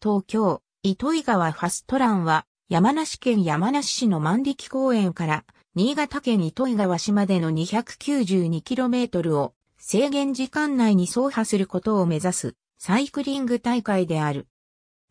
東京、糸魚川ファストランは、山梨県山梨市の万力公園から、新潟県糸魚川市までの 292km を、制限時間内に走破することを目指す、サイクリング大会である。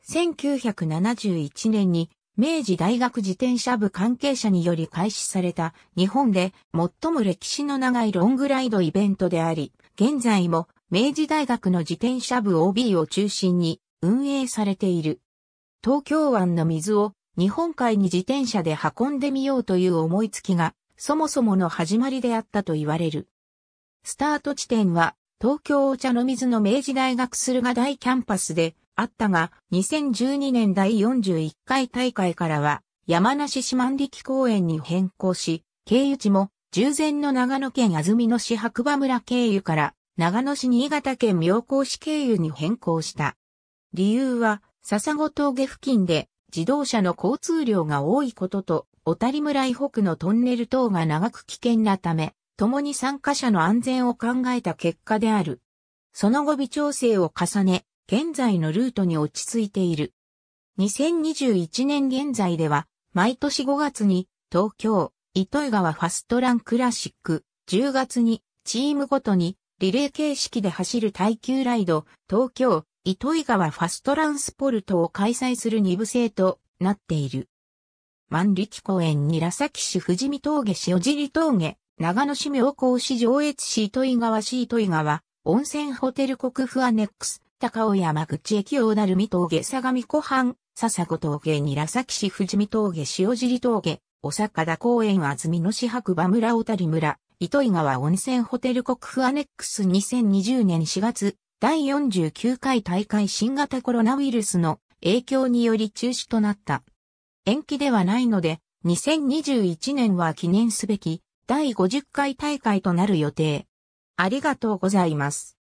1971年に、明治大学自転車部関係者により開始された日本で最も歴史の長いロングライドイベントであり、現在も明治大学の自転車部 OB を中心に運営されている。東京湾の水を日本海に自転車で運んでみようという思いつきが、そもそもの始まりであったと言われる。スタート地点は、東京お茶の水の明治大学駿河大キャンパスであったが、2012年第41回大会からは、山梨四万力公園に変更し、経由地も、従前の長野県安曇野市白馬村経由から、長野市新潟県妙高市経由に変更した。理由は、笹子峠付近で自動車の交通量が多いことと、小谷村以北のトンネル等が長く危険なため、共に参加者の安全を考えた結果である。その後微調整を重ね、現在のルートに落ち着いている。2021年現在では、毎年5月に東京、糸魚川ファストランクラシック、10月にチームごとにリレー形式で走る耐久ライド、東京、糸魚川ファストランスポルトを開催する二部制となっている。万力公園に羅崎市富士見峠塩尻峠、長野市明光市上越市糸魚川市糸魚川、温泉ホテル国府アネックス、高尾山口駅大鳴海峠相模湖畔、笹子峠に羅崎市富士見峠塩尻峠、小坂田公園安曇野市白馬村小谷村、糸魚川温泉ホテル国府アネックス2020年4月、第49回大会新型コロナウイルスの影響により中止となった。延期ではないので、2021年は記念すべき第50回大会となる予定。ありがとうございます。